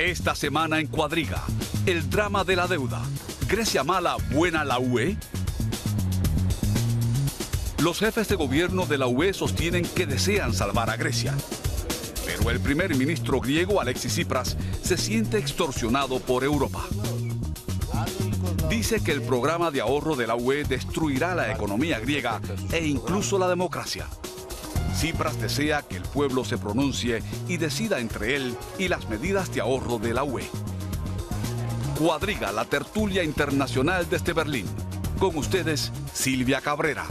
Esta semana en Cuadriga, el drama de la deuda. ¿Grecia mala, buena la UE? Los jefes de gobierno de la UE sostienen que desean salvar a Grecia. Pero el primer ministro griego Alexis Tsipras se siente extorsionado por Europa. Dice que el programa de ahorro de la UE destruirá la economía griega e incluso la democracia. Cipras desea que el pueblo se pronuncie y decida entre él y las medidas de ahorro de la UE. Cuadriga la tertulia internacional desde Berlín. Con ustedes, Silvia Cabrera.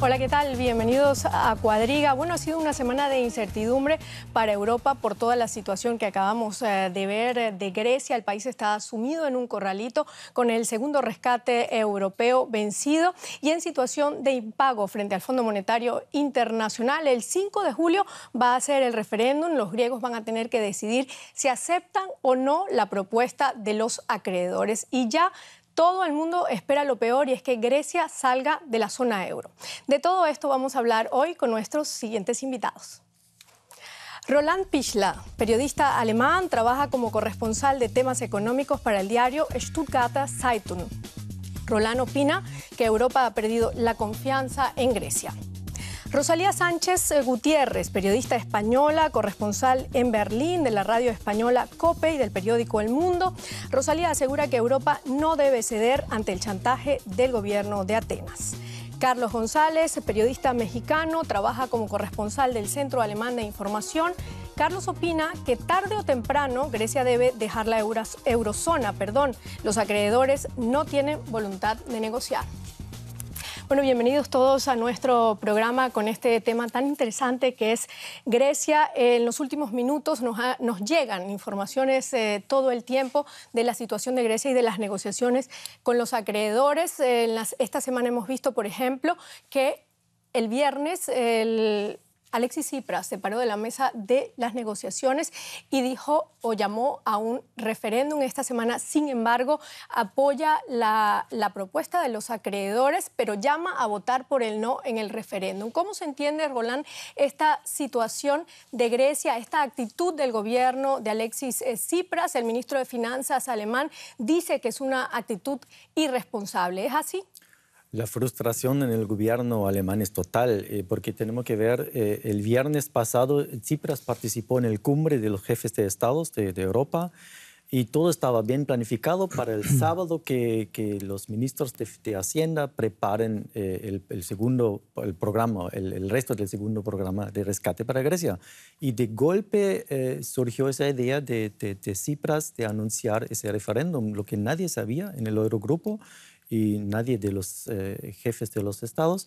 Hola, ¿qué tal? Bienvenidos a Cuadriga. Bueno, ha sido una semana de incertidumbre para Europa por toda la situación que acabamos eh, de ver eh, de Grecia. El país está sumido en un corralito con el segundo rescate europeo vencido y en situación de impago frente al Fondo Monetario Internacional. El 5 de julio va a ser el referéndum. Los griegos van a tener que decidir si aceptan o no la propuesta de los acreedores y ya todo el mundo espera lo peor y es que Grecia salga de la zona euro. De todo esto vamos a hablar hoy con nuestros siguientes invitados. Roland Pichla, periodista alemán, trabaja como corresponsal de temas económicos para el diario Stuttgart Zeitung. Roland opina que Europa ha perdido la confianza en Grecia. Rosalía Sánchez eh, Gutiérrez, periodista española, corresponsal en Berlín de la radio española COPE y del periódico El Mundo. Rosalía asegura que Europa no debe ceder ante el chantaje del gobierno de Atenas. Carlos González, periodista mexicano, trabaja como corresponsal del Centro Alemán de Información. Carlos opina que tarde o temprano Grecia debe dejar la eurozona. Perdón. Los acreedores no tienen voluntad de negociar. Bueno, bienvenidos todos a nuestro programa con este tema tan interesante que es Grecia. En los últimos minutos nos, llegan informaciones eh, todo el tiempo de la situación de Grecia y de las negociaciones con los acreedores. Eh, las, esta semana hemos visto, por ejemplo, que el viernes el Alexis Tsipras se paró de la mesa de las negociaciones y dijo o llamó a un referéndum esta semana. Sin embargo, apoya la, propuesta de los acreedores, pero llama a votar por el no en el referéndum. ¿Cómo se entiende, Roland, esta situación de Grecia, esta actitud del gobierno de Alexis eh, Tsipras? El ministro de Finanzas alemán dice que es una actitud irresponsable. ¿Es así? La frustración en el gobierno alemán es total, eh, porque tenemos que ver, eh, el viernes pasado Tsipras participó en el cumbre de los jefes de Estado de, Europa y todo estaba bien planificado para el sábado que, los ministros de, Hacienda preparen eh, el, segundo el programa, el, resto del segundo programa de rescate para Grecia. Y de golpe surgió esa idea de, Tsipras de anunciar ese referéndum, lo que nadie sabía en el Eurogrupo y nadie de los eh, jefes de los estados.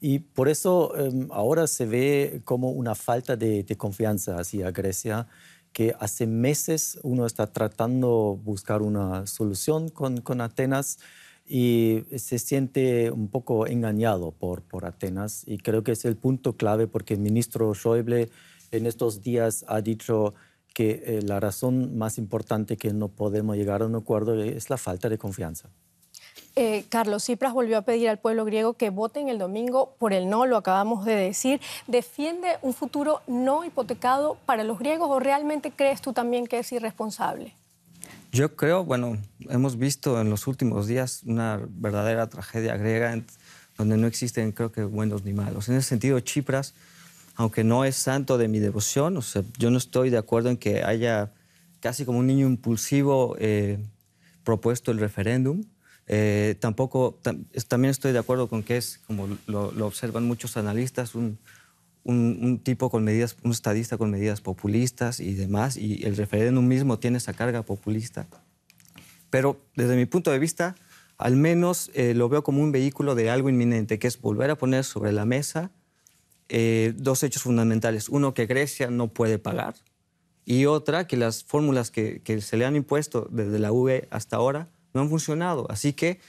Y por eso em, ahora se ve como una falta de, confianza hacia Grecia, que hace meses uno está tratando de buscar una solución con, con Atenas y se siente un poco engañado por, por Atenas. Y creo que es el punto clave porque el ministro Schäuble en estos días ha dicho que eh, la razón más importante que no podemos llegar a un acuerdo es la falta de confianza. Eh, Carlos Cipras volvió a pedir al pueblo griego que vote en el domingo por el no, lo acabamos de decir. ¿Defiende un futuro no hipotecado para los griegos o realmente crees tú también que es irresponsable? Yo creo, bueno, hemos visto en los últimos días una verdadera tragedia griega donde no existen, creo que, buenos ni malos. En ese sentido, Cipras, aunque no es santo de mi devoción, o sea, yo no estoy de acuerdo en que haya casi como un niño impulsivo eh, propuesto el referéndum eh, tampoco, también estoy de acuerdo con que es, como lo, observan muchos analistas, un, tipo con medidas, un estadista con medidas populistas y demás, y el referéndum mismo tiene esa carga populista. Pero desde mi punto de vista, al menos eh, lo veo como un vehículo de algo inminente, que es volver a poner sobre la mesa eh, dos hechos fundamentales. Uno, que Grecia no puede pagar, y otra, que las fórmulas que, que se le han impuesto desde la UE hasta ahora no han funcionado. Así que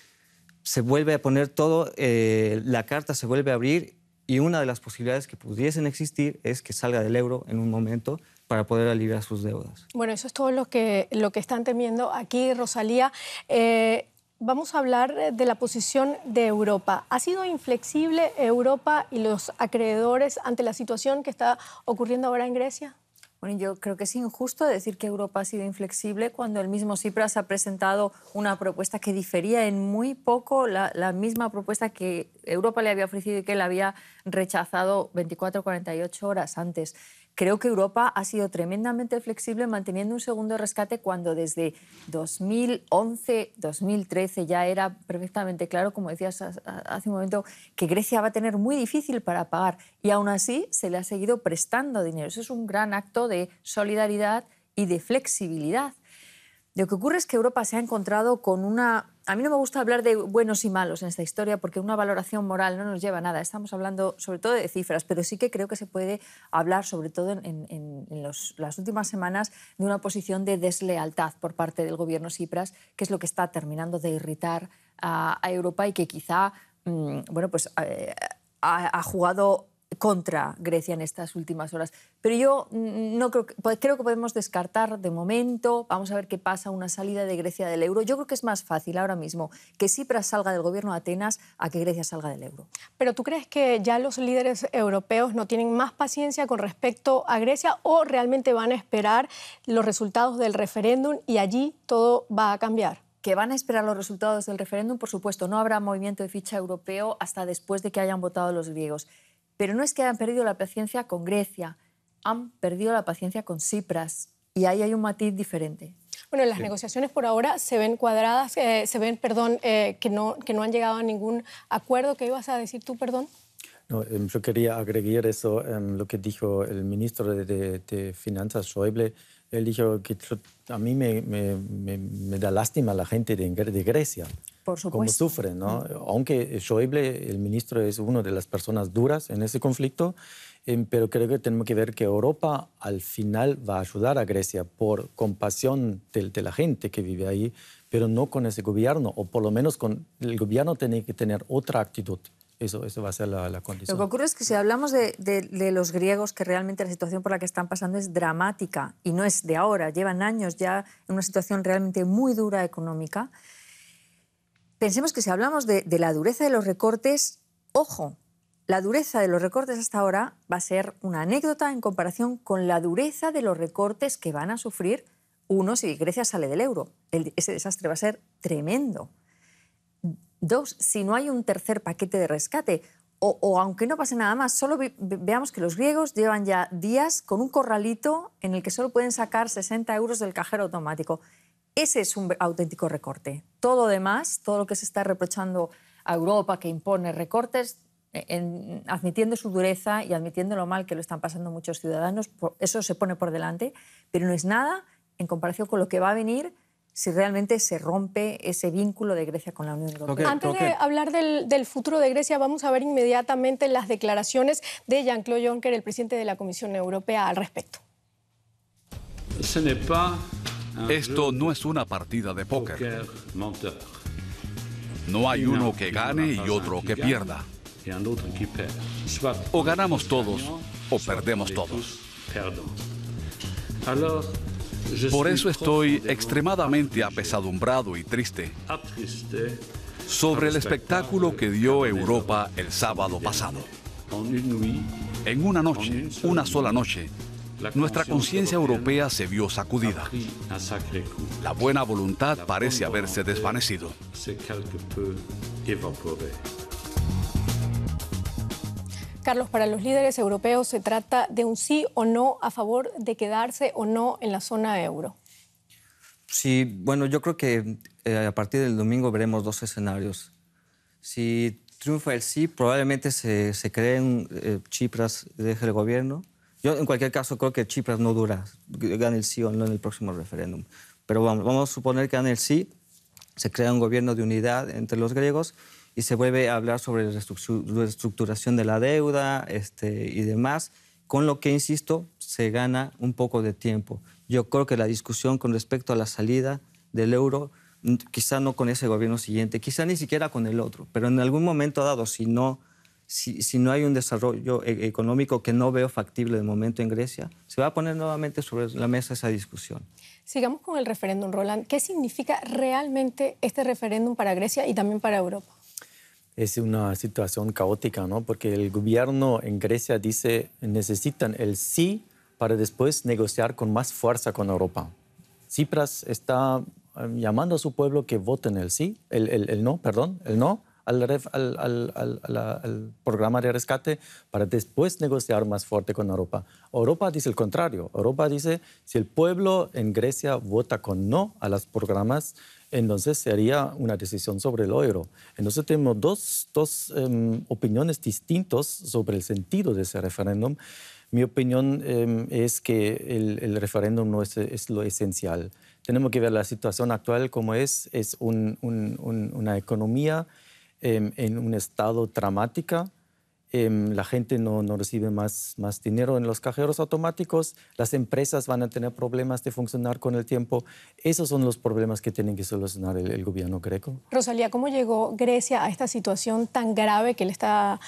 se vuelve a poner todo, eh, la carta se vuelve a abrir y una de las posibilidades que pudiesen existir es que salga del euro en un momento para poder aliviar sus deudas. Bueno, eso es todo lo que, lo que están temiendo aquí, Rosalía. Eh, vamos a hablar de la posición de Europa. ¿Ha sido inflexible Europa y los acreedores ante la situación que está ocurriendo ahora en Grecia? Bueno, yo creo que es injusto decir que Europa ha sido inflexible cuando el mismo Tsipras ha presentado una propuesta que difería en muy poco la, la misma propuesta que Europa le había ofrecido y que él había rechazado 24 48 horas antes. Creo que Europa ha sido tremendamente flexible manteniendo un segundo rescate cuando desde 2011-2013 ya era perfectamente claro, como decías hace un momento, que Grecia va a tener muy difícil para pagar y aún así se le ha seguido prestando dinero. Eso es un gran acto de solidaridad y de flexibilidad. Lo que ocurre es que Europa se ha encontrado con una a mí no me gusta hablar de buenos y malos en esta historia porque una valoración moral no nos lleva a nada. Estamos hablando sobre todo de cifras, pero sí que creo que se puede hablar, sobre todo en, las últimas semanas, de una posición de deslealtad por parte del gobierno Cipras, que es lo que está terminando de irritar a, Europa y que quizá mm, bueno, pues, eh, ha jugado contra Grecia en estas últimas horas. Pero yo mm, mm, no creo que, pues, creo que podemos descartar de momento, vamos a ver qué pasa, una salida de Grecia del euro. Yo creo que es más fácil ahora mismo que Cipras salga del gobierno de Atenas a que Grecia salga del euro. Pero ¿tú crees que ya los líderes europeos no tienen más paciencia con respecto a Grecia o realmente van a esperar los resultados del referéndum y allí todo va a cambiar? que van a esperar los resultados del referéndum, por supuesto, no habrá movimiento de ficha europeo hasta después de que hayan votado los griegos. Pero no es que hayan perdido la paciencia con Grecia, han perdido la paciencia con Cipras. Y ahí hay un matiz diferente. Bueno, las negociaciones por ahora se ven cuadradas, eh, se ven, perdón, eh, que, no, que no han llegado a ningún acuerdo. ¿Qué ibas a decir tú, perdón? No, em, yo quería agregar eso, en em, lo que dijo el ministro de, Finanzas, Schäuble. Él dijo que a mí me, da lástima la gente de, de Grecia. Por sufren. ¿no? Mm. Aunque Schäuble, el ministro, es una de las personas duras en ese conflicto, em, pero creo que tenemos que ver que Europa al final va a ayudar a Grecia por compasión de, de, la gente que vive ahí, pero no con ese gobierno, o por lo menos con el gobierno tiene que tener otra actitud. Eso, eso va a ser la, condición. Lo que ocurre es que si hablamos de, de los griegos, que realmente la situación por la que están pasando es dramática y no es de ahora, llevan años ya en una situación realmente muy dura económica, pensemos que si hablamos de, la dureza de los recortes, ojo, la dureza de los recortes hasta ahora va a ser una anécdota en comparación con la dureza de los recortes que van a sufrir uno si Grecia sale del euro. ese desastre va a ser tremendo. Dos, si no hay un tercer paquete de rescate, o, aunque no pase nada más, solo veamos que los griegos llevan ya días con un corralito en el que solo pueden sacar 60 euros del cajero automático. Ese es un auténtico recorte. Todo lo demás, todo lo que se está reprochando a Europa que impone recortes, eh, en, admitiendo su dureza y admitiendo lo mal que lo están pasando muchos ciudadanos, eso se pone por delante, pero no es nada en comparación con lo que va a venir si realmente se rompe ese vínculo de Grecia con la Unión Europea. Antes de hablar del, futuro de Grecia, vamos a ver inmediatamente las declaraciones de Jean-Claude Juncker, el presidente de la Comisión Europea, al respecto. Ce Ah. Esto no es una partida de póker. No hay uno que gane y otro que pierda. O ganamos todos o perdemos todos. Por eso estoy extremadamente apesadumbrado y triste sobre el espectáculo que dio Europa el sábado pasado. En una noche, una sola noche, nuestra conciencia europea se vio sacudida. La buena voluntad parece haberse desvanecido. Carlos, para los líderes europeos se trata de un sí o no a favor de quedarse o no en la zona euro. Sí, bueno, yo creo que eh, a partir del domingo veremos dos escenarios. Si triunfa el sí, probablemente se, creen eh, Chipras deje el gobierno yo, en cualquier caso, creo que Chipre no dura, gane el sí o no en el próximo referéndum. Pero vamos, vamos a suponer que gane el sí, se crea un gobierno de unidad entre los griegos y se vuelve a hablar sobre la reestructuración de la deuda este, y demás, con lo que, insisto, se gana un poco de tiempo. Yo creo que la discusión con respecto a la salida del euro, quizá no con ese gobierno siguiente, quizá ni siquiera con el otro, pero en algún momento dado, si no si, no hay un desarrollo e, económico que no veo factible de momento en Grecia, se va a poner nuevamente sobre la mesa esa discusión. Sigamos con el referéndum, Roland. ¿Qué significa realmente este referéndum para Grecia y también para Europa? Es una situación caótica, ¿no? Porque el gobierno en Grecia dice necesitan el sí para después negociar con más fuerza con Europa. Cipras está eh, llamando a su pueblo que voten el sí, el no, perdón, el no, al, programa de rescate para después negociar más fuerte con Europa. Europa dice el contrario. Europa dice, si el pueblo en Grecia vota con no a los programas, entonces sería una decisión sobre el euro. Entonces tenemos dos, dos em, opiniones distintas sobre el sentido de ese referéndum. Mi opinión em, es que el, referéndum no es, lo esencial. Tenemos que ver la situación actual como es. Es una economía Em, en un estado dramático. Em, la gente no, no recibe más, más dinero en los cajeros automáticos, las empresas van a tener problemas de funcionar con el tiempo. Esos son los problemas que tienen que solucionar el, gobierno greco. Rosalía, ¿cómo llegó Grecia a esta situación tan grave que le está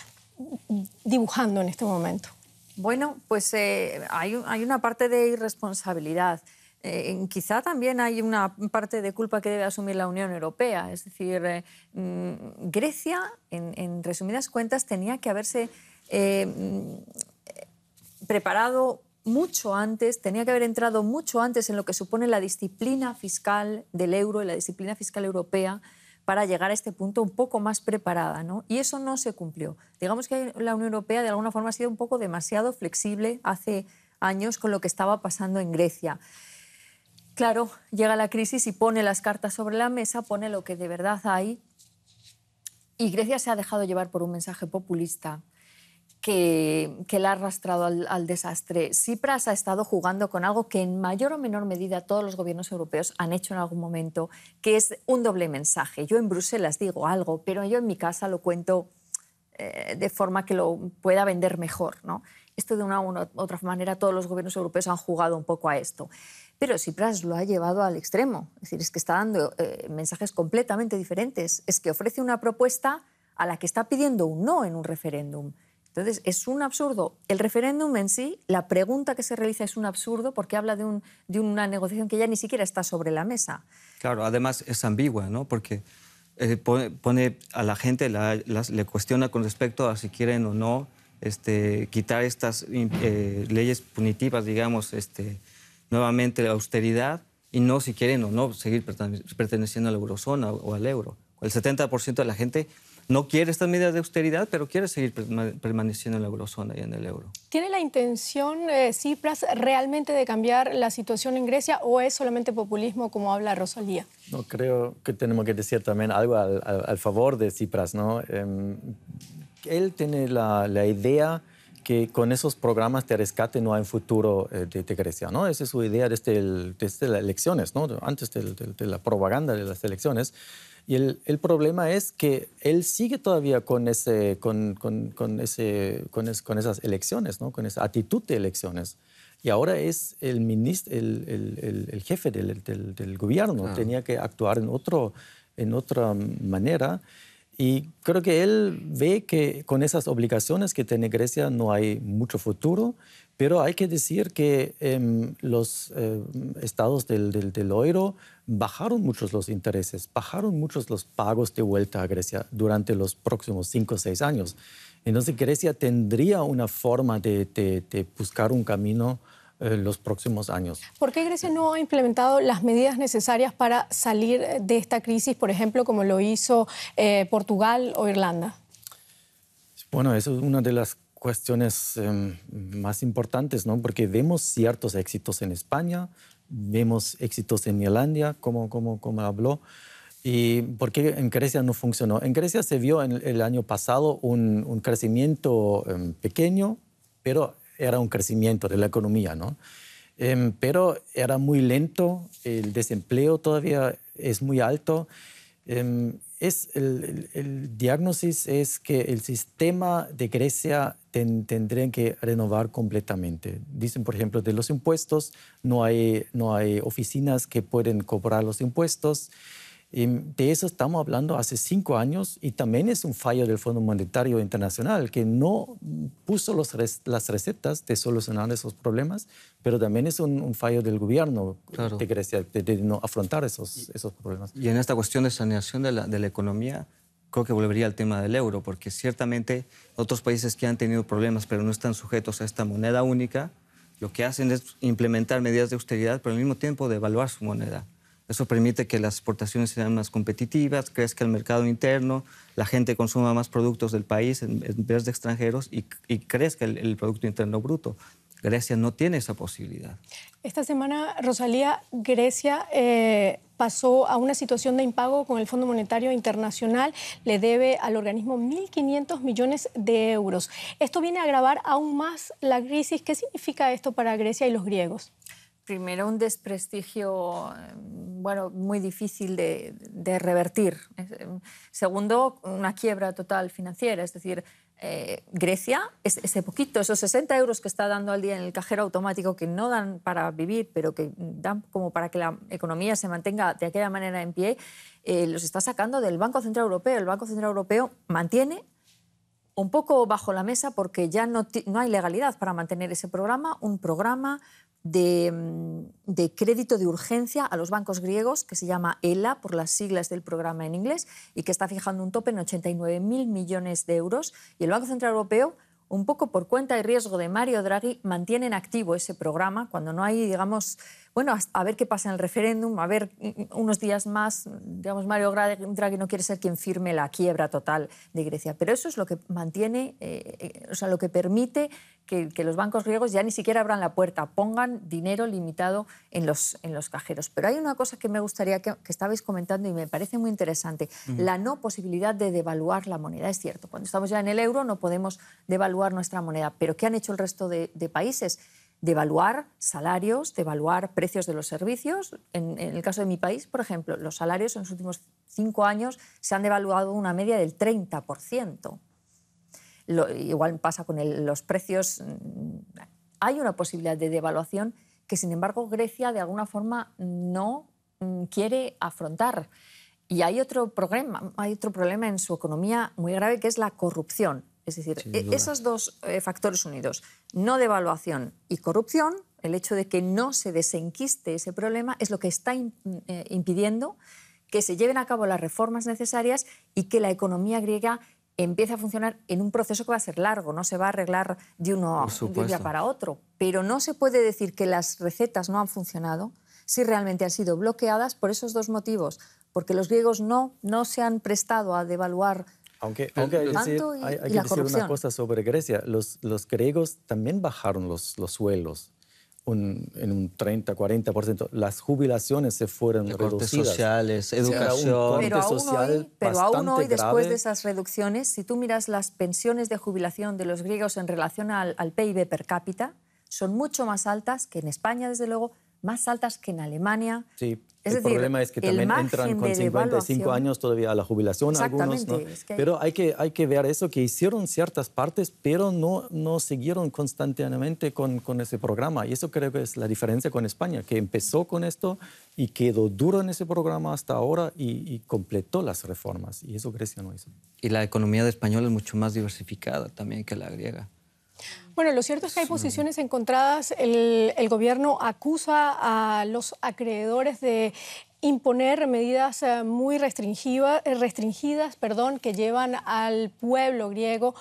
dibujando en este momento? Bueno, pues eh, hay, hay, una parte de irresponsabilidad. Eh, quizá también hay una parte de culpa que debe asumir la Unión Europea. Es decir, eh, mm, Grecia, en, resumidas cuentas, tenía que haberse eh, mm, preparado mucho antes, tenía que haber entrado mucho antes en lo que supone la disciplina fiscal del euro y la disciplina fiscal europea para llegar a este punto un poco más preparada. ¿no? Y eso no se cumplió. Digamos que la Unión Europea de alguna forma ha sido un poco demasiado flexible hace años con lo que estaba pasando en Grecia. Claro, llega la crisis y pone las cartas sobre la mesa, pone lo que de verdad hay. Y Grecia se ha dejado llevar por un mensaje populista que, la ha arrastrado al, desastre. Cipras ha estado jugando con algo que en mayor o menor medida todos los gobiernos europeos han hecho en algún momento, que es un doble mensaje. Yo en Bruselas digo algo, pero yo en mi casa lo cuento eh, de forma que lo pueda vender mejor. ¿no? Esto de una u otra manera todos los gobiernos europeos han jugado un poco a esto. Pero Tsipras lo ha llevado al extremo. Es decir, es que está dando eh, mensajes completamente diferentes. Es que ofrece una propuesta a la que está pidiendo un no en un referéndum. Entonces, es un absurdo. El referéndum en sí, la pregunta que se realiza es un absurdo porque habla de, un, de una negociación que ya ni siquiera está sobre la mesa. Claro, además es ambigua, ¿no? Porque eh, pone, a la gente, le cuestiona con respecto a si quieren o no este, quitar estas eh, leyes punitivas, digamos, este, nuevamente la austeridad y no si quieren o no seguir perteneciendo a la eurozona o al euro. El 70% de la gente no quiere estas medidas de austeridad, pero quiere seguir permaneciendo en la eurozona y en el euro. ¿Tiene la intención eh, realmente de cambiar la situación en Grecia o es solamente populismo como habla Rosalía? No, creo que tenemos que decir también algo al, favor de Cipras. ¿no? Em, él tiene la, la idea que con esos programas de rescate no hay futuro eh, de, Grecia, ¿no? Esa es su idea desde, este, desde este, las elecciones, ¿no? Antes de, la propaganda de las elecciones. Y el, el, problema es que él sigue todavía con, ese, con, con, ese, con, con, esas elecciones, ¿no? Con esa actitud de elecciones y ahora es el, el, el, el, jefe del, del, gobierno. Ah. Tenía que actuar en, otro, en otra manera. Y creo que él ve que con esas obligaciones que tiene Grecia no hay mucho futuro, pero hay que decir que em, los eh, estados del, del, del, euro bajaron muchos los intereses, bajaron muchos los pagos de vuelta a Grecia durante los próximos cinco o seis años. Entonces Grecia tendría una forma de, de, de buscar un camino eh, los próximos años. ¿Por qué Grecia no ha implementado las medidas necesarias para salir de esta crisis, por ejemplo, como lo hizo eh, Portugal o Irlanda? Bueno, eso es una de las cuestiones em, más importantes, ¿no? Porque vemos ciertos éxitos en España, vemos éxitos en Irlanda, como, como, como habló. ¿Y por qué en Grecia no funcionó? En Grecia se vio el año pasado un, crecimiento em, pequeño, pero era un crecimiento de la economía, ¿no? Em, pero era muy lento, el desempleo todavía es muy alto. Em, es el, diagnóstico es que el sistema de Grecia tendría que renovar completamente. Dicen, por ejemplo, de los impuestos, no hay, no hay oficinas que pueden cobrar los impuestos de eso estamos hablando hace cinco años y también es un fallo del Fondo Monetario Internacional que no puso los las recetas de solucionar esos problemas, pero también es un, fallo del gobierno de Grecia de, no afrontar esos, esos problemas. Y en esta cuestión de saneación de la, de la economía, creo que volvería al tema del euro, porque ciertamente otros países que han tenido problemas pero no están sujetos a esta moneda única, lo que hacen es implementar medidas de austeridad, pero al mismo tiempo devaluar su moneda. Eso permite que las exportaciones sean más competitivas, crezca el mercado interno, la gente consuma más productos del país en, vez de extranjeros y, crezca el, Producto Interno Bruto. Grecia no tiene esa posibilidad. Esta semana, Rosalía, Grecia eh, pasó a una situación de impago con el Fondo Monetario Internacional. Le debe al organismo 1.500 millones de euros. Esto viene a agravar aún más la crisis. ¿Qué significa esto para Grecia y los griegos? primero un desprestigio em, bueno, muy difícil de, revertir. Em, segundo, una quiebra total financiera. Es decir, eh, Grecia, ese poquito, esos 60 euros que está dando al día en el cajero automático, que no dan para vivir, pero que dan como para que la economía se mantenga de aquella manera en pie, eh, los está sacando del Banco Central Europeo. El Banco Central Europeo mantiene un poco bajo la mesa porque ya no, no, hay legalidad para mantener ese programa, un programa, Mm, de, crédito de urgencia a los bancos griegos, que se llama ELA, por las siglas del programa en inglés, y que está fijando un tope en 89.000 millones de euros. Y el Banco Central Europeo, un poco por cuenta y riesgo de Mario Draghi, mantiene en activo ese programa cuando no hay, digamos, bueno, a ver qué pasa en el referéndum, a ver mm, mm, unos días más, digamos, Mario Draghi no quiere ser quien firme la quiebra total de Grecia. Pero eso es lo que mantiene, eh, eh, o sea, lo que permite que, los bancos griegos ya ni siquiera abran la puerta, pongan dinero limitado en los, en los cajeros. Pero hay una cosa que me gustaría que, estabais comentando y me parece muy interesante, la no posibilidad de devaluar la moneda. Es cierto, cuando estamos ya en el euro no podemos devaluar nuestra moneda, pero ¿qué han hecho el resto de, países? devaluar salarios, devaluar precios de los servicios. En, en, el caso de mi país, por ejemplo, los salarios en los últimos cinco años se han devaluado una media del 30% igual pasa con los precios. Mm, hay una posibilidad de devaluación que, sin embargo, Grecia de alguna forma no mm, quiere afrontar. Y hay otro, problema, hay otro problema en su economía muy grave que es la corrupción. Es decir, e, esos dos eh, factores unidos, no devaluación y corrupción, el hecho de que no se desenquiste ese problema es lo que está eh, impidiendo que se lleven a cabo las reformas necesarias y que la economía griega empieza a funcionar en un proceso que va a ser largo, no se va a arreglar de, uno, de día para otro. Pero no se puede decir que las recetas no han funcionado si realmente han sido bloqueadas por esos dos motivos, porque los griegos no, no se han prestado a devaluar aunque, aunque hay, hay, que decir una cosa sobre Grecia. Los, griegos también bajaron los, los sueldos un, en un 30, 40%. Las jubilaciones se fueron reducidas. Cortes sociales, educación. pero, aún social hoy, pero aún después de esas reducciones, si tú miras las pensiones de jubilación de los griegos en relación al, PIB per cápita, son mucho más altas que en España, desde luego, más altas que en Alemania, sí el problema es que también entran con 55 años todavía a la jubilación algunos, ¿no? Pero hay que, hay que ver eso, que hicieron ciertas partes, pero no, no siguieron constantemente con, con ese programa. Y eso creo que es la diferencia con España, que empezó con esto y quedó duro en ese programa hasta ahora y, y completó las reformas. Y eso Grecia no hizo. Y la economía de España es mucho más diversificada también que la griega. Bueno, lo cierto es que hay posiciones encontradas. El, gobierno acusa a los acreedores de imponer medidas eh, muy restringidas perdón, que llevan al pueblo griego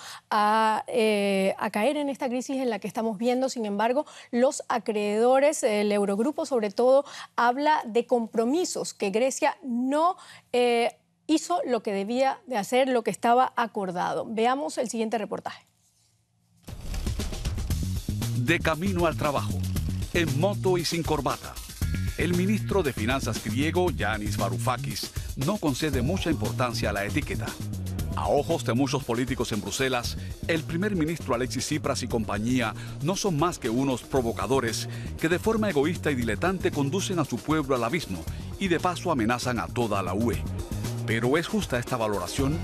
eh, a, caer en esta crisis en la que estamos viendo. Sin embargo, los acreedores, el Eurogrupo sobre todo, habla de compromisos que Grecia no... Eh, hizo lo que debía de hacer, lo que estaba acordado. Veamos el siguiente reportaje de camino al trabajo, en moto y sin corbata. El ministro de Finanzas griego, Yanis Varoufakis, no concede mucha importancia a la etiqueta. A ojos de muchos políticos en Bruselas, el primer ministro Alexis Tsipras y compañía no son más que unos provocadores que de forma egoísta y diletante conducen a su pueblo al abismo y de paso amenazan a toda la UE. Pero es justa esta valoración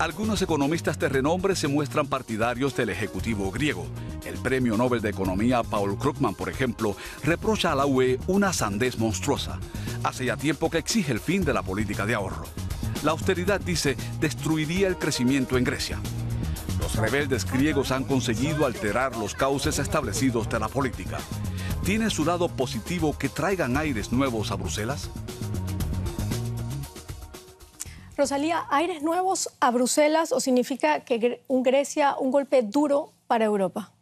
algunos economistas de renombre se muestran partidarios del Ejecutivo griego. El premio Nobel de Economía Paul Krugman, por ejemplo, reprocha a la UE una sandez monstruosa. Hace ya tiempo que exige el fin de la política de ahorro. La austeridad, dice, destruiría el crecimiento en Grecia. Los rebeldes griegos han conseguido alterar los cauces establecidos de la política. ¿Tiene su lado positivo que traigan aires nuevos a Bruselas? Rosalía, ¿aires nuevos a Bruselas o significa que un Grecia, un golpe duro para Europa?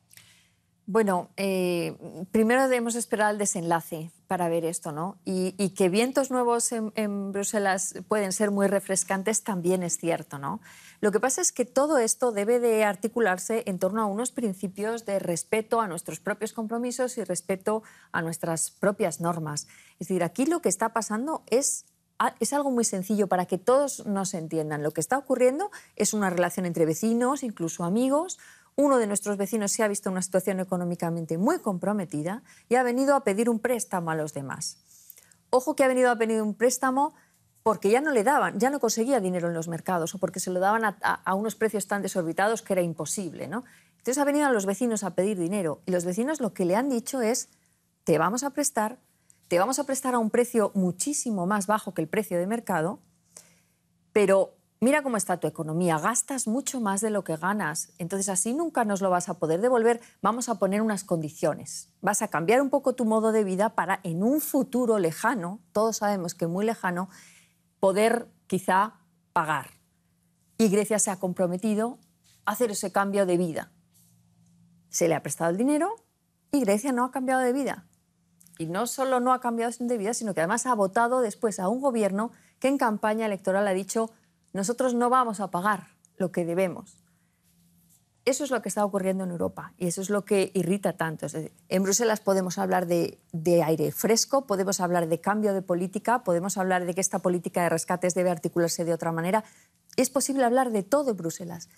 Bueno, eh, primero debemos esperar el desenlace para ver esto, ¿no? Y, que vientos nuevos en, en, Bruselas pueden ser muy refrescantes también es cierto, ¿no? Lo que pasa es que todo esto debe de articularse en torno a unos principios de respeto a nuestros propios compromisos y respeto a nuestras propias normas. Es decir, aquí lo que está pasando es Ah, es algo muy sencillo para que todos nos entiendan. Lo que está ocurriendo es una relación entre vecinos, incluso amigos. Uno de nuestros vecinos se ha visto en una situación económicamente muy comprometida y ha venido a pedir un préstamo a los demás. Ojo que ha venido a pedir un préstamo porque ya no le daban, ya no conseguía dinero en los mercados o porque se lo daban a, unos precios tan desorbitados que era imposible. Entonces ha venido a los vecinos a pedir dinero y los vecinos lo que le han dicho es, te vamos a prestar te vamos a prestar a un precio muchísimo más bajo que el precio de mercado, pero mira cómo está tu economía, gastas mucho más de lo que ganas, entonces así nunca nos lo vas a poder devolver, vamos a poner unas condiciones, vas a cambiar un poco tu modo de vida para en un futuro lejano, todos sabemos que muy lejano, poder quizá pagar. Y Grecia se ha comprometido a hacer ese cambio de vida. Se le ha prestado el dinero y Grecia no ha cambiado de vida. Y no solo no ha cambiado su vida, sino que además ha votado después a un gobierno que en campaña electoral ha dicho nosotros no vamos a pagar lo que debemos. Eso es lo que está ocurriendo en Europa y eso es lo que irrita tanto. en Bruselas podemos hablar de, de, aire fresco, podemos hablar de cambio de política, podemos hablar de que esta política de rescates debe articularse de otra manera. Es posible hablar de todo en Bruselas,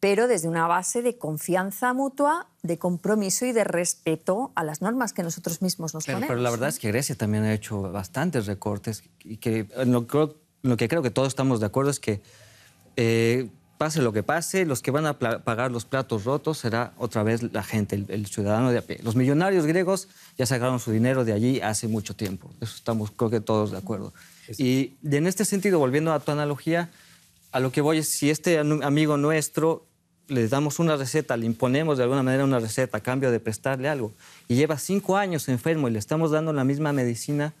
pero desde una base de confianza mutua, de compromiso y de respeto a las normas que nosotros mismos nos ponemos. Pero la verdad es que Grecia también ha hecho bastantes recortes y que lo, que creo que todos estamos de acuerdo es que eh, pase lo que pase, los que van a pagar los platos rotos será otra vez la gente, el, ciudadano de a pie. Los millonarios griegos ya sacaron su dinero de allí hace mucho tiempo. Eso estamos creo que todos de acuerdo. y en este sentido, volviendo a tu analogía, a lo que voy es, si este amigo nuestro le damos una receta, le imponemos de alguna manera una receta a cambio de prestarle algo, y lleva cinco años enfermo y le estamos dando la misma medicina,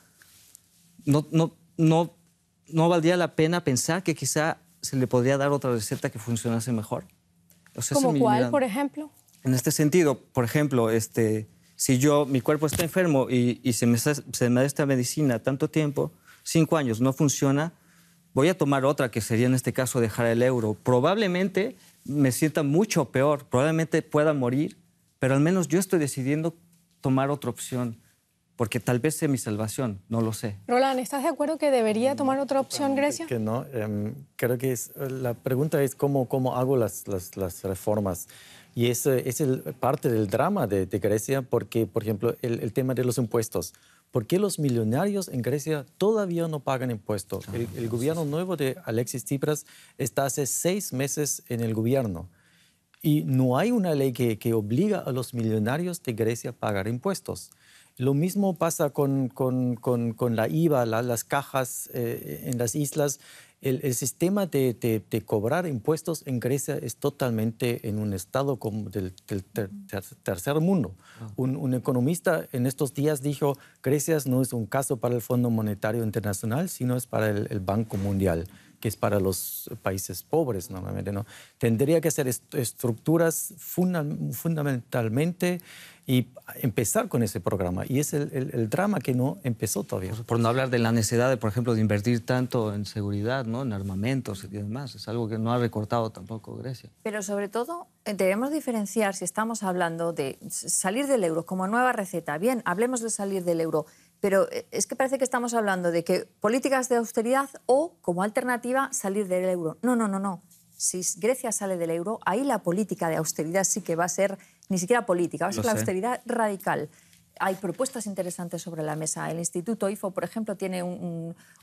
no, no, no, no valdría la pena pensar que quizá se le podría dar otra receta que funcionase mejor. O ¿Como cuál, por ejemplo? En este sentido, por ejemplo, este, si yo, mi cuerpo está enfermo y, se, me, se me da esta medicina tanto tiempo, cinco años, no funciona, voy a tomar otra que sería en este caso dejar el euro. Probablemente me sienta mucho peor, probablemente pueda morir, pero al menos yo estoy decidiendo tomar otra opción, porque tal vez sea mi salvación, no lo sé. Roland, ¿estás de acuerdo que debería mm, tomar otra opción Grecia? Que no, em, creo que la pregunta es cómo, cómo hago las, las, reformas. Y es, eh, es el, parte del drama de, Grecia, porque, por ejemplo, el tema de los impuestos. ¿Por qué los millonarios en Grecia todavía no pagan impuestos? Ah, el, gobierno nuevo de Alexis Tsipras está hace seis meses en el gobierno y no hay una ley que, obliga a los millonarios de Grecia a pagar impuestos. Lo mismo pasa con, la IVA, las cajas eh, en las islas el, sistema de, cobrar impuestos en Grecia es totalmente en un estado del, tercer mundo. Ah. Un, economista en estos días dijo, Grecia no es un caso para el Fondo Monetario Internacional, sino es para el Banco Mundial que es para los eh, países pobres normalmente. ¿no? Tendría que ser estructuras fundamentalmente y empezar con ese programa. Y es el, el, drama que no empezó todavía. Por, no hablar de la necesidad, de, por ejemplo, de invertir tanto en seguridad, ¿no? en armamentos y demás. Es algo que no ha recortado tampoco Grecia. Pero sobre todo eh, debemos diferenciar si estamos hablando de salir del euro como nueva receta. Bien, hablemos de salir del euro. Pero eh, es que parece que estamos hablando de que políticas de austeridad o, como alternativa, salir del euro. No, no, no, no. Si Grecia sale del euro, ahí la política de austeridad sí que va a ser ni siquiera política, va a ser la austeridad radical. Hay propuestas interesantes sobre la mesa. El Instituto IFO, por ejemplo, tiene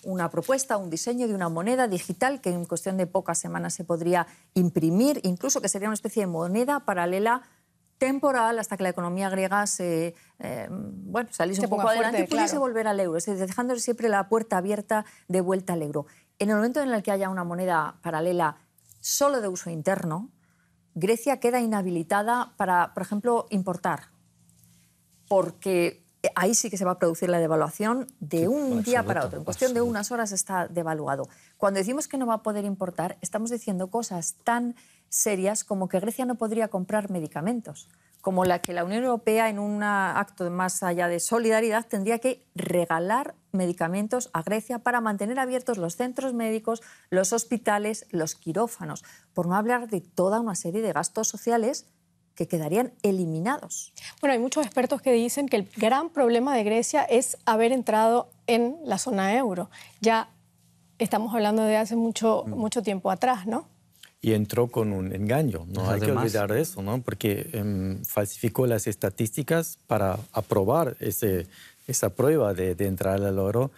una propuesta, un diseño de una moneda digital que en cuestión de pocas semanas se podría imprimir, incluso que sería una especie de moneda paralela temporal hasta que la economía griega se, eh, bueno, saliese un poco adelante y pudiese volver al euro, es siempre la puerta abierta de vuelta al euro. En el momento en el que haya una moneda paralela solo de uso interno, Grecia queda inhabilitada para, por ejemplo, importar, porque ahí sí que se va a producir la devaluación de un día para otro. En cuestión de unas horas está devaluado. Cuando decimos que no va a poder importar, estamos diciendo cosas tan serias como que Grecia no podría comprar medicamentos, como la que la Unión Europea, en un acto más allá de solidaridad, tendría que regalar medicamentos a Grecia para mantener abiertos los centros médicos, los hospitales, los quirófanos, por no hablar de toda una serie de gastos sociales que quedarían eliminados. Bueno, hay muchos expertos que dicen que el gran problema de Grecia es haber entrado en la zona euro. Ya estamos hablando de hace mucho, mm. mucho tiempo atrás, ¿no? y entró con un engaño. No hay que olvidar eso, ¿no? porque em, falsificó las estadísticas para aprobar ese, esa prueba de, de, entrar al oro.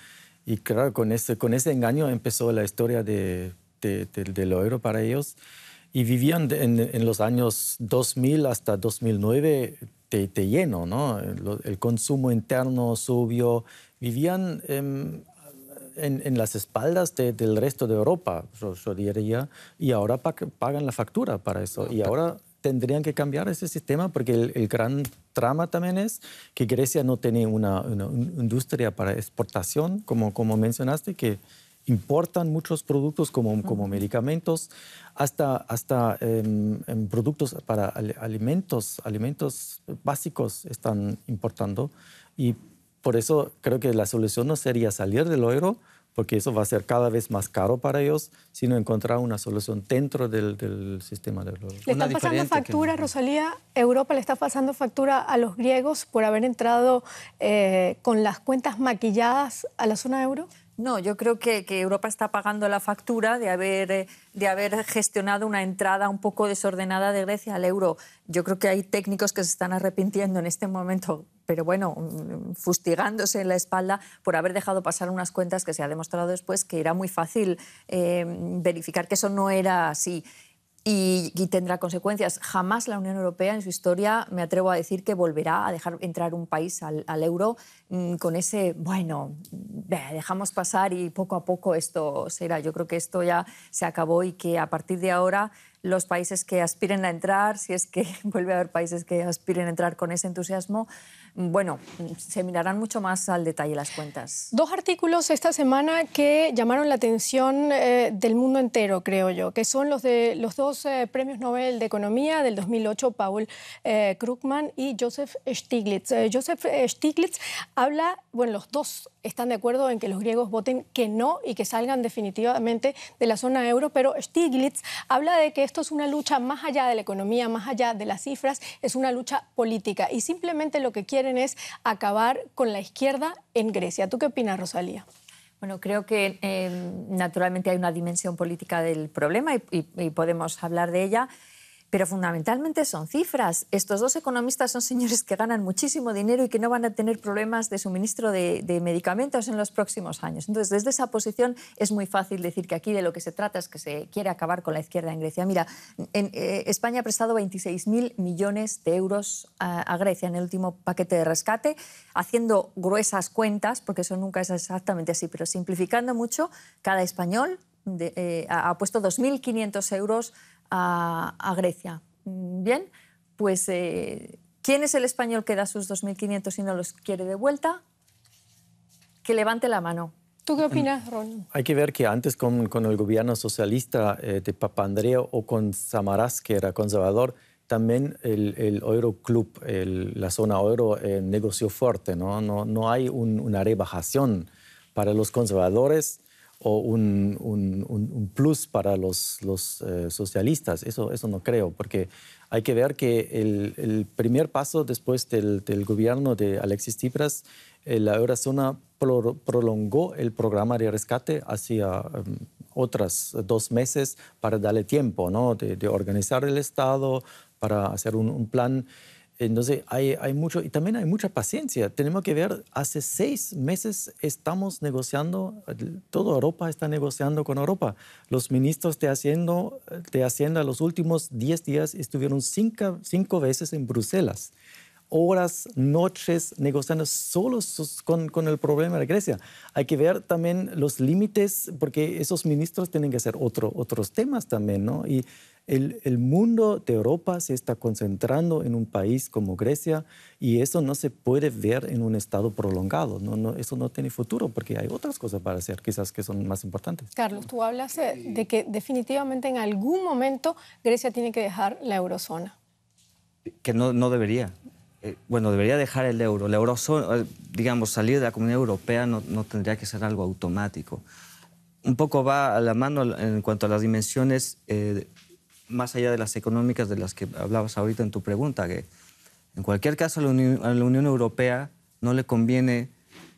Y claro, con ese, con ese engaño empezó la historia de, del oro para ellos. Y vivían en, los años 2000 hasta 2009 de, lleno, ¿no? El, consumo interno subió. Vivían em, en, las espaldas del resto de Europa, yo, diría, y ahora pagan la factura para eso. Ah, y ahora tendrían que cambiar ese sistema porque el, gran trama también es que Grecia no tiene una, industria para exportación, como, como mencionaste, que importan muchos productos como, como medicamentos, hasta, hasta em, em, productos para alimentos, alimentos básicos están importando. Y por eso creo que la solución no sería salir del euro, porque eso va a ser cada vez más caro para ellos, sino encontrar una solución dentro del, sistema del euro. ¿Le están pasando factura, Rosalía? ¿Europa le está pasando factura a los griegos por haber entrado eh, con las cuentas maquilladas a la zona euro? No, yo creo que, Europa está pagando la factura de haber, eh, de haber gestionado una entrada un poco desordenada de Grecia al euro. Yo creo que hay técnicos que se están arrepintiendo en este momento pero bueno, mm, mm, fustigándose en la espalda por haber dejado pasar unas cuentas que se ha demostrado después que era muy fácil em, verificar que eso no era así. Y, tendrá consecuencias. Jamás la Unión Europea en su historia, me atrevo a decir, que volverá a dejar entrar un país al, euro mm, con ese, bueno, dejamos pasar y poco a poco esto será. Yo creo que esto ya se acabó y que a partir de ahora los países que aspiren a entrar, si es que vuelve a haber países que aspiren a entrar con ese entusiasmo, bueno, se mirarán mucho más al detalle las cuentas. Dos artículos esta semana que llamaron la atención eh, del mundo entero, creo yo, que son los de los dos eh, premios Nobel de Economía del 2008, Paul eh, Krugman y Joseph Stiglitz. Joseph Stiglitz habla, bueno, los dos están de acuerdo en que los griegos voten que no y que salgan definitivamente de la zona euro, pero Stiglitz habla de que esto es una lucha más allá de la economía, más allá de las cifras, es una lucha política y simplemente lo que quiere es acabar con la izquierda en Grecia. ¿Tú qué opinas, Rosalía? Bueno, creo que eh, naturalmente hay una dimensión política del problema y podemos hablar de ella. Pero fundamentalmente son cifras. Estos dos economistas son señores que ganan muchísimo dinero y que no van a tener problemas de suministro de, medicamentos en los próximos años. Entonces, desde esa posición es muy fácil decir que aquí de lo que se trata es que se quiere acabar con la izquierda en Grecia. Mira, en, eh, España ha prestado 26.000 millones de euros a, Grecia en el último paquete de rescate, haciendo gruesas cuentas, porque eso nunca es exactamente así, pero simplificando mucho, cada español eh, ha puesto 2.500 euros a, Grecia. Bien, pues eh, ¿quién es el español que da sus 2.500 y no los quiere de vuelta? Que levante la mano. ¿Tú qué opinas, Ron? Hay que ver que antes con, el gobierno socialista eh, de Papandreou o con Samaras, que era conservador, también el, Euroclub, la zona euro, eh, negoció fuerte. ¿no? No, hay una rebajación para los conservadores o un, un, plus para los, los eh, socialistas. Eso, eso no creo, porque hay que ver que el, primer paso después del, del, gobierno de Alexis Tsipras, la eurozona prolongó el programa de rescate hacia otros em, otras dos meses para darle tiempo ¿no? de, organizar el Estado, para hacer un, un plan. Entonces hay, mucho, y también hay mucha paciencia. Tenemos que ver, hace seis meses estamos negociando, toda Europa está negociando con Europa. Los ministros de Hacienda, te Hacienda los últimos diez días estuvieron cinco, cinco veces en Bruselas horas, noches negociando solo con, con, el problema de Grecia. Hay que ver también los límites, porque esos ministros tienen que hacer otro, otros temas también, ¿no? Y el, mundo de Europa se está concentrando en un país como Grecia y eso no se puede ver en un estado prolongado. No, no, eso no tiene futuro porque hay otras cosas para hacer quizás que son más importantes. Carlos, tú hablas eh, de que definitivamente en algún momento Grecia tiene que dejar la eurozona. Que no, no debería. Eh, bueno, debería dejar el euro. La eurozona, eh, digamos, salir de la Comunidad Europea no, tendría que ser algo automático un poco va a la mano en cuanto a las dimensiones más allá de las económicas de las que hablabas ahorita en tu pregunta, que en cualquier caso a la Unión, Europea no le conviene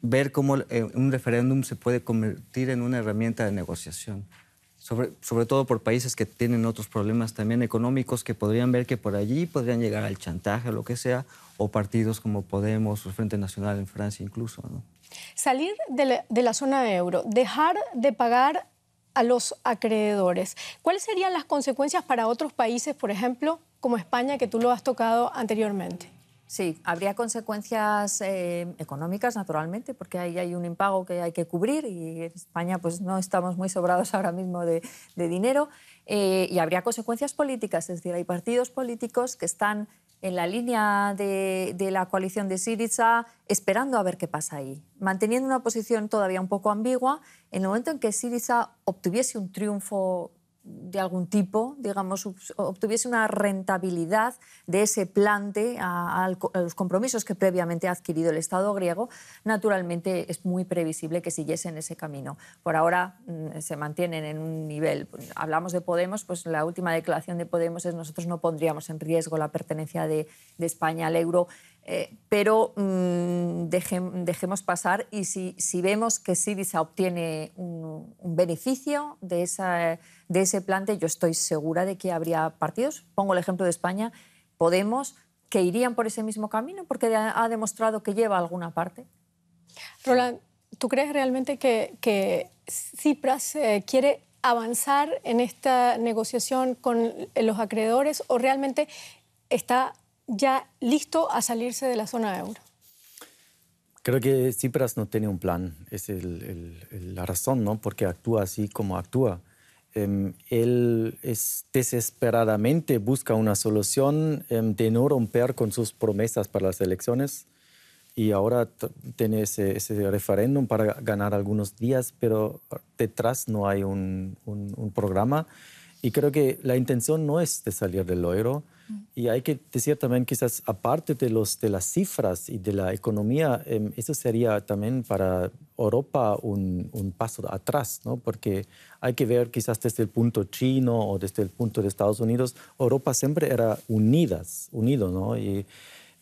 ver cómo eh, un referéndum se puede convertir en una herramienta de negociación, sobre, sobre todo por países que tienen otros problemas también económicos que podrían ver que por allí podrían llegar al chantaje o lo que sea, o partidos como Podemos o el Frente Nacional en Francia incluso. Salir de la, de la zona de euro, dejar de pagar a los acreedores. ¿Cuáles serían las consecuencias para otros países, por ejemplo, como España, que tú lo has tocado anteriormente? Sí, habría consecuencias eh, económicas, naturalmente, porque ahí hay un impago que hay que cubrir y en España pues, no estamos muy sobrados ahora mismo de, dinero. Eh, y habría consecuencias políticas, es decir, hay partidos políticos que están en la línea de, la coalición de Siriza, esperando a ver qué pasa ahí, manteniendo una posición todavía un poco ambigua. En el momento en que Siriza obtuviese un triunfo de algún tipo, digamos, obtuviese una rentabilidad de ese plante a, los compromisos que previamente ha adquirido el Estado griego, naturalmente es muy previsible que siguiesen ese camino. Por ahora mm, se mantienen en un nivel. Hablamos de Podemos, pues la última declaración de Podemos es nosotros no pondríamos en riesgo la pertenencia de, de España al euro. Eh, pero mm, dejemos pasar y si, vemos que sí obtiene un, beneficio de, esa, de ese plante, yo estoy segura de que habría partidos, pongo el ejemplo de España, Podemos, que irían por ese mismo camino porque ha demostrado que lleva alguna parte. Roland, ¿tú crees realmente que, que Cipras eh, quiere avanzar en esta negociación con los acreedores o realmente está ya listo a salirse de la zona euro? Creo que Cipras no tiene un plan, es la razón, ¿no? Porque actúa así como actúa. Em, él es, desesperadamente busca una solución em, de no romper con sus promesas para las elecciones y ahora tiene ese, referéndum para ganar algunos días, pero detrás no hay un, un programa. Y creo que la intención no es de salir del euro, y hay que decir también, quizás aparte de, los, de las cifras y de la economía, em, eso sería también para Europa un, un, paso atrás, ¿no? porque hay que ver quizás desde el punto chino o desde el punto de Estados Unidos, Europa siempre era unidas, unido, ¿no? y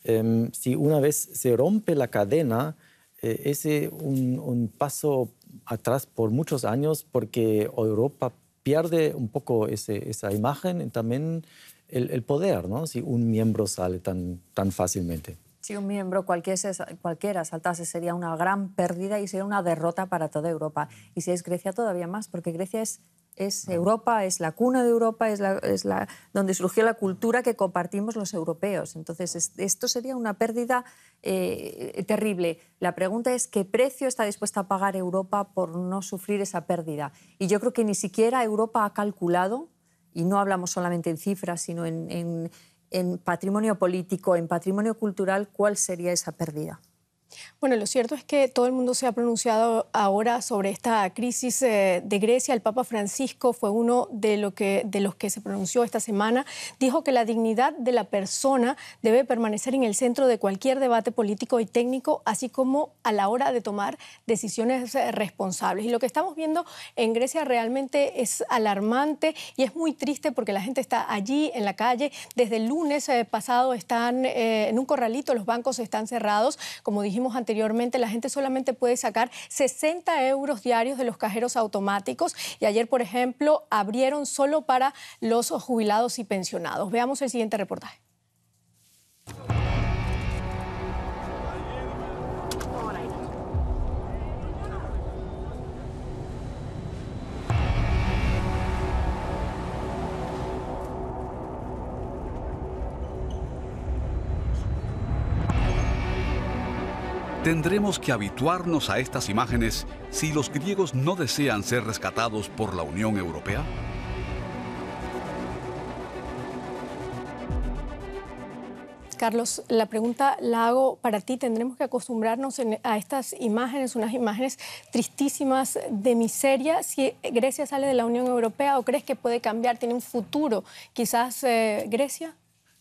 em, si una vez se rompe la cadena, e, es un, un paso atrás por muchos años porque Europa pierde un poco ese, esa imagen también el, poder, ¿no? Si un miembro sale tan, tan fácilmente. Si un miembro cualquiera saltase sería una gran pérdida y sería una derrota para toda Europa. Y si es Grecia todavía más, porque Grecia es, es Europa, es la cuna de Europa, es, es la, donde surgió la cultura que compartimos los europeos. Entonces, esto sería una pérdida eh, terrible. La pregunta es qué precio está dispuesta a pagar Europa por no sufrir esa pérdida. Y yo creo que ni siquiera Europa ha calculado y no hablamos solamente en cifras, sino en, patrimonio político, en patrimonio cultural, ¿cuál sería esa pérdida? Bueno, lo cierto es que todo el mundo se ha pronunciado ahora sobre esta crisis eh, de Grecia. El Papa Francisco fue uno de, los que se pronunció esta semana. Dijo que la dignidad de la persona debe permanecer en el centro de cualquier debate político y técnico, así como a la hora de tomar decisiones eh, responsables. Y lo que estamos viendo en Grecia realmente es alarmante y es muy triste porque la gente está allí en la calle. Desde el lunes eh, pasado están en un corralito, los bancos están cerrados, como dijimos anteriormente, la gente solamente puede sacar 60 euros diarios de los cajeros automáticos y ayer, por ejemplo, abrieron solo para los jubilados y pensionados. Veamos el siguiente reportaje. Tendremos que habituarnos a estas imágenes si los griegos no desean ser rescatados por la Unión Europea. Carlos, la pregunta la hago para ti. Tendremos que acostumbrarnos a estas imágenes, unas imágenes tristísimas de miseria. Si Grecia sale de la Unión Europea o crees que puede cambiar, tiene un futuro quizás eh, Grecia.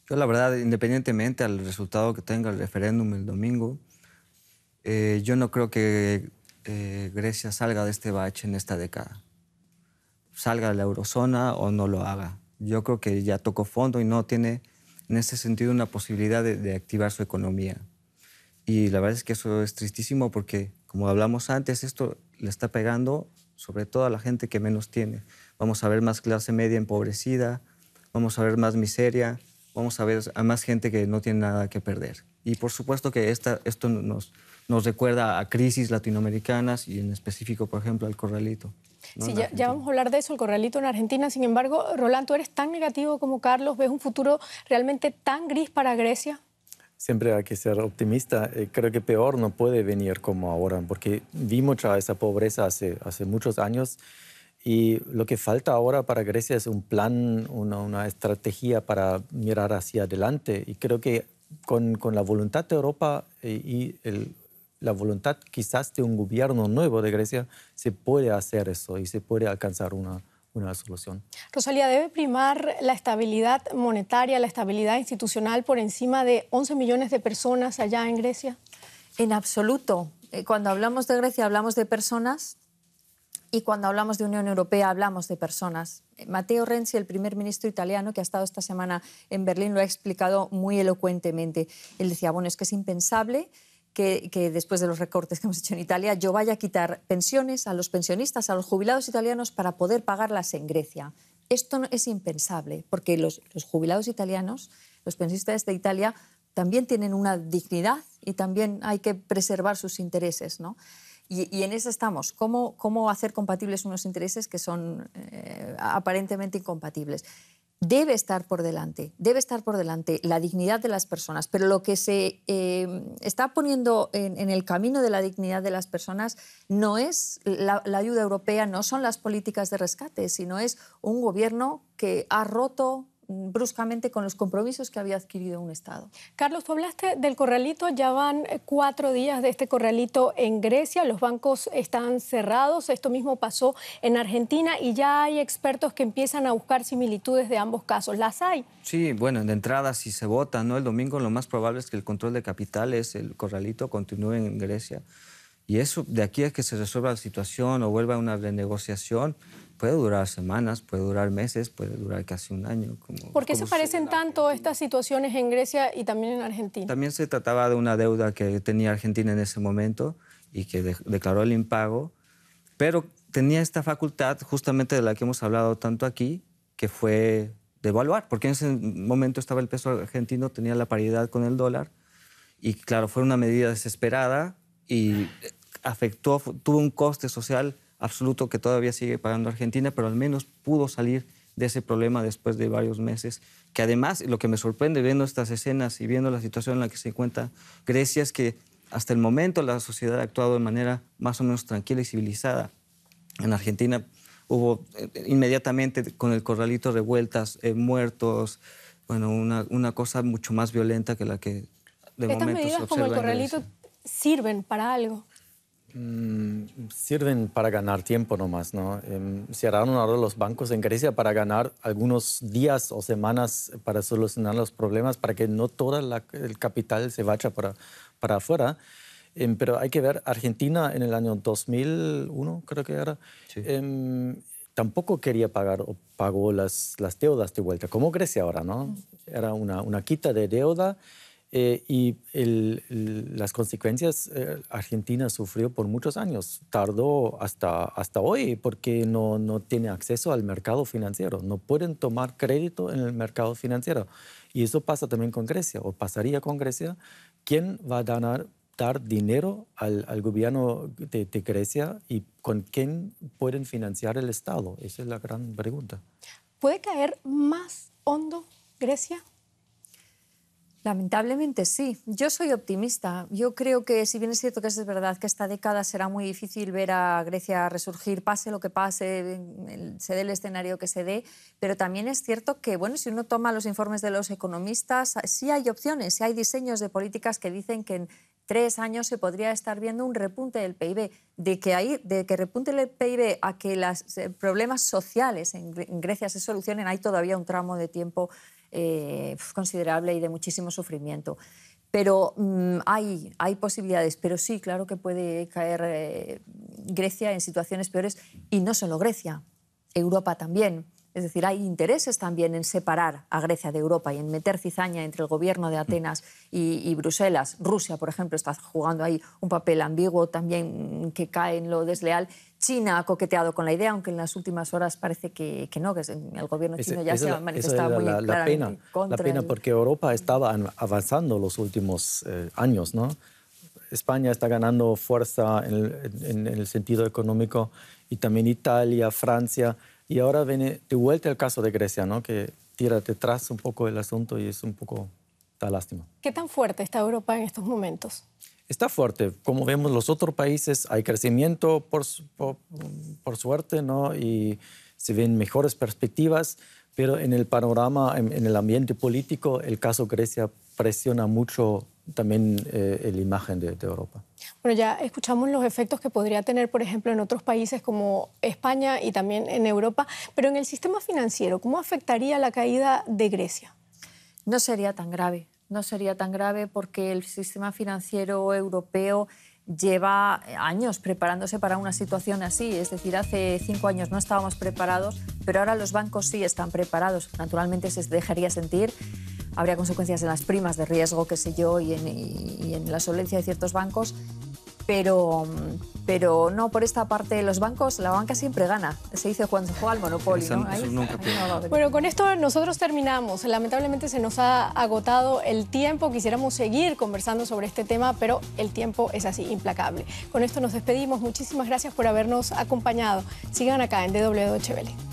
Yo la verdad, independientemente al resultado que tenga el referéndum el domingo, eh, yo no creo que eh, Grecia salga de este bache en esta década. Salga de la eurozona o no lo haga. Yo creo que ya tocó fondo y no tiene en ese sentido una posibilidad de, de activar su economía. Y la verdad es que eso es tristísimo porque, como hablamos antes, esto le está pegando sobre todo a la gente que menos tiene. Vamos a ver más clase media empobrecida, vamos a ver más miseria, vamos a ver a más gente que no tiene nada que perder. Y por supuesto que esta, esto nos, nos recuerda a crisis latinoamericanas y en específico, por ejemplo, al corralito. Sí, ya, vamos a hablar de eso, el corralito en Argentina. Sin embargo, Rolando, ¿tú eres tan negativo como Carlos? ¿Ves un futuro realmente tan gris para Grecia? Siempre hay que ser optimista. Eh, creo que peor no puede venir como ahora, porque vimos esa pobreza hace, hace muchos años. Y lo que falta ahora para Grecia es un plan, una, estrategia para mirar hacia adelante. Y creo que con, la voluntad de Europa y, y el la voluntad quizás de un gobierno nuevo de Grecia, se puede hacer eso y se puede alcanzar una, solución. Rosalía, debe primar la estabilidad monetaria, la estabilidad institucional por encima de 11 millones de personas allá en Grecia. En absoluto. Eh, cuando hablamos de Grecia hablamos de personas y cuando hablamos de Unión Europea hablamos de personas. Eh, Matteo Renzi, el primer ministro italiano que ha estado esta semana en Berlín, lo ha explicado muy elocuentemente. Él decía, bueno, es que es impensable que, después de los recortes que hemos hecho en Italia, yo vaya a quitar pensiones a los pensionistas, a los jubilados italianos, para poder pagarlas en Grecia. Esto es impensable, porque los, jubilados italianos, los pensionistas de Italia, también tienen una dignidad y también hay que preservar sus intereses. ¿no? Y, en eso estamos, ¿Cómo, cómo hacer compatibles unos intereses que son eh, aparentemente incompatibles debe estar por delante, debe estar por delante la dignidad de las personas, pero lo que se eh, está poniendo en, el camino de la dignidad de las personas no es la ayuda europea, no son las políticas de rescate, sino es un gobierno que ha roto bruscamente con los compromisos que había adquirido un Estado. Carlos, tú hablaste del corralito, ya van eh, cuatro días de este corralito en Grecia, los bancos están cerrados, esto mismo pasó en Argentina y ya hay expertos que empiezan a buscar similitudes de ambos casos, ¿las hay? Sí, bueno, de entrada si se vota ¿no? el domingo, lo más probable es que el control de capitales, el corralito continúe en Grecia y eso de aquí es que se resuelva la situación o vuelva a una renegociación puede durar semanas, puede durar meses, puede durar casi un año. Como, ¿Por qué se parecen tanto estas situaciones en Grecia y también en Argentina? También se trataba de una deuda que tenía Argentina en ese momento y que declaró el impago, pero tenía esta facultad justamente de la que hemos hablado tanto aquí, que fue devaluar, porque en ese momento estaba el peso argentino, tenía la paridad con el dólar, y claro, fue una medida desesperada y afectó, tuvo un coste social absoluto que todavía sigue pagando Argentina, pero al menos pudo salir de ese problema después de varios meses. Que además, lo que me sorprende viendo estas escenas y viendo la situación en la que se encuentra Grecia es que hasta el momento la sociedad ha actuado de manera más o menos tranquila y civilizada. En Argentina hubo eh, inmediatamente con el corralito revueltas, eh, muertos, bueno, una, cosa mucho más violenta que la que de Estas momento medidas se observa como el corralito sirven para algo. Mm, sirven para ganar tiempo nomás, ¿no? Eh, em, cerraron ahora los bancos en Grecia para ganar algunos días o semanas para solucionar los problemas, para que no todo el capital se vaya para, para afuera. Em, pero hay que ver, Argentina en el año 2001, creo que era, em, tampoco quería pagar o pagó las, las deudas de vuelta, como Grecia ahora, ¿no? Era una, una quita de deuda eh, y las consecuencias eh, Argentina sufrió por muchos años. Tardó hasta, hasta hoy porque no, no tiene acceso al mercado financiero. No pueden tomar crédito en el mercado financiero. Y eso pasa también con Grecia, o pasaría con Grecia. ¿Quién va a dar dinero al, al gobierno de, de, Grecia y con quién pueden financiar el Estado? Esa es la gran pregunta. ¿Puede caer más hondo Grecia? Lamentablemente sí. Yo soy optimista. Yo creo que, si bien es cierto que es verdad que esta década será muy difícil ver a Grecia resurgir, pase lo que pase, se dé el escenario que se dé, pero también es cierto que, bueno, si uno toma los informes de los economistas, sí hay opciones, sí hay diseños de políticas que dicen que en tres años se podría estar viendo un repunte del PIB. De que, de que repunte el PIB a que los eh, problemas sociales en Grecia se solucionen, hay todavía un tramo de tiempo eh, pues, considerable y de muchísimo sufrimiento. Pero mm, hay, hay posibilidades, pero sí, claro que puede caer eh, Grecia en situaciones peores y no solo Grecia, Europa también. Es decir, hay intereses también en separar a Grecia de Europa y en meter cizaña entre el gobierno de Atenas y Bruselas. Rusia, por ejemplo, está jugando ahí un papel ambiguo también mm, que cae en lo desleal. China ha coqueteado con la idea, aunque en las últimas horas parece que, no, que el gobierno chino ya se ha manifestado muy la, pena, contra La pena porque Europa estaba avanzando los últimos eh, años, España está ganando fuerza en el, sentido económico y también Italia, Francia. Y ahora viene de vuelta el caso de Grecia, ¿no? que tira detrás un poco el asunto y es un poco da lástima. ¿Qué tan fuerte está Europa en estos momentos? está fuerte. Como vemos los otros países, hay crecimiento por, por, suerte, ¿no? Y se ven mejores perspectivas, pero en el panorama, en, el ambiente político, el caso Grecia presiona mucho también eh, la imagen de, Europa. Bueno, ya escuchamos los efectos que podría tener, por ejemplo, en otros países como España y también en Europa, pero en el sistema financiero, ¿cómo afectaría la caída de Grecia? No sería tan grave no sería tan grave porque el sistema financiero europeo lleva años preparándose para una situación así. Es decir, hace cinco años no estábamos preparados, pero ahora los bancos sí están preparados. Naturalmente se dejaría sentir. Habría consecuencias en las primas de riesgo, qué sé yo, y en, y en la solvencia de ciertos bancos, pero, pero no por esta parte de los bancos, la banca siempre gana, se dice cuando se juega al monopolio. ¿no? bueno, con esto nosotros terminamos. Lamentablemente se nos ha agotado el tiempo, quisiéramos seguir conversando sobre este tema, pero el tiempo es así, implacable. Con esto nos despedimos, muchísimas gracias por habernos acompañado. Sigan acá en DW